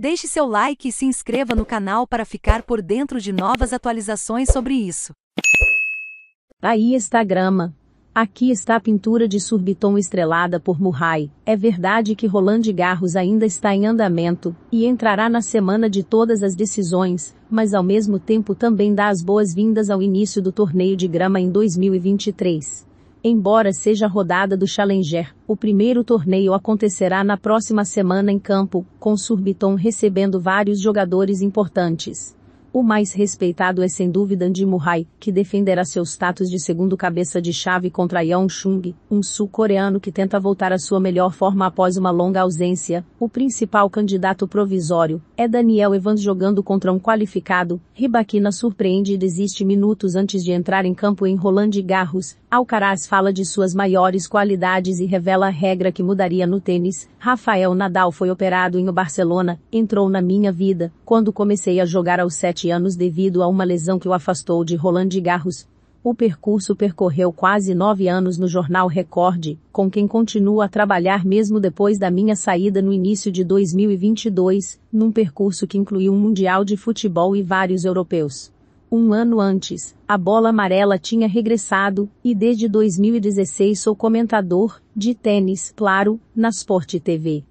Deixe seu like e se inscreva no canal para ficar por dentro de novas atualizações sobre isso. Aí está a grama. Aqui está a pintura de Surbiton estrelada por Murray. É verdade que Roland Garros ainda está em andamento, e entrará na semana de todas as decisões, mas ao mesmo tempo também dá as boas-vindas ao início do torneio de grama em 2023. Embora seja a rodada do Challenger, o primeiro torneio acontecerá na próxima semana em campo, com Surbiton recebendo vários jogadores importantes. O mais respeitado é sem dúvida Andy Murray, que defenderá seu status de segundo cabeça de chave contra Yeon Chung, um sul-coreano que tenta voltar à sua melhor forma após uma longa ausência. O principal candidato provisório é Daniel Evans jogando contra um qualificado. Ribaquina surpreende e desiste minutos antes de entrar em campo em Roland Garros. Alcaraz fala de suas maiores qualidades e revela a regra que mudaria no tênis. Rafael Nadal foi operado em Barcelona, entrou na minha vida, quando comecei a jogar aos sete anos devido a uma lesão que o afastou de Roland Garros. O percurso percorreu quase nove anos no jornal Record, com quem continuo a trabalhar mesmo depois da minha saída no início de 2022, num percurso que incluiu um Mundial de Futebol e vários europeus. Um ano antes, a bola amarela tinha regressado, e desde 2016 sou comentador, de tênis, claro, na Sport TV.